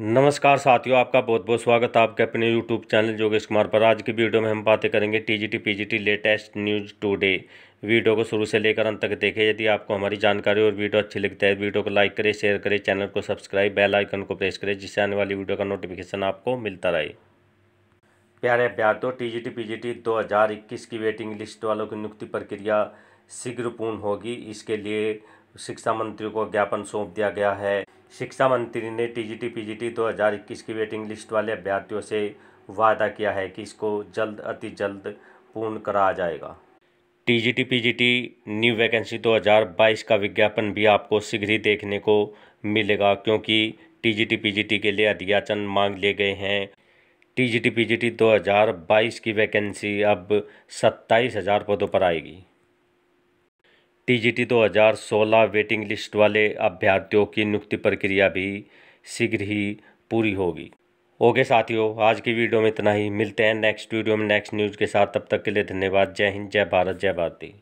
नमस्कार साथियों आपका बहुत बहुत स्वागत है आपके अपने यूट्यूब चैनल योगेश कुमार पर आज की वीडियो में हम बातें करेंगे TGT PGT latest news today video को शुरू से लेकर अंत तक देखें यदि आपको हमारी जानकारी और वीडियो अच्छी लगती है वीडियो को लाइक करें शेयर करें चैनल को सब्सक्राइब बेल आइकन को प्रेस करें जिससे आने वाली वीडियो का नोटिफिकेशन आपको मिलता रहे प्यारे तो T G T P G T दो हज़ार इक्कीस की वेटिंग लिस्ट वालों की नियुक्ति प्रक्रिया शीघ्र पूर्ण होगी इसके लिए शिक्षा मंत्री को ज्ञापन सौंप दिया गया है शिक्षा मंत्री ने टीजीटी पीजीटी 2021 की वेटिंग लिस्ट वाले अभ्यर्थियों से वादा किया है कि इसको जल्द अति जल्द पूर्ण कराया जाएगा टीजीटी पीजीटी न्यू वैकेंसी 2022 का विज्ञापन भी आपको शीघ्र ही देखने को मिलेगा क्योंकि टीजीटी पीजीटी के लिए अधियाचन मांग लिए गए हैं टीजीटी पीजीटी 2022 की वैकेंसी अब सत्ताईस हज़ार पदों पर आएगी टीजीटी 2016 वेटिंग लिस्ट वाले अभ्यर्थियों की नियुक्ति प्रक्रिया भी शीघ्र ही पूरी होगी ओके साथियों आज की वीडियो में इतना ही मिलते हैं नेक्स्ट वीडियो में नेक्स्ट न्यूज़ के साथ तब तक के लिए धन्यवाद जय हिंद जय भारत जय भारती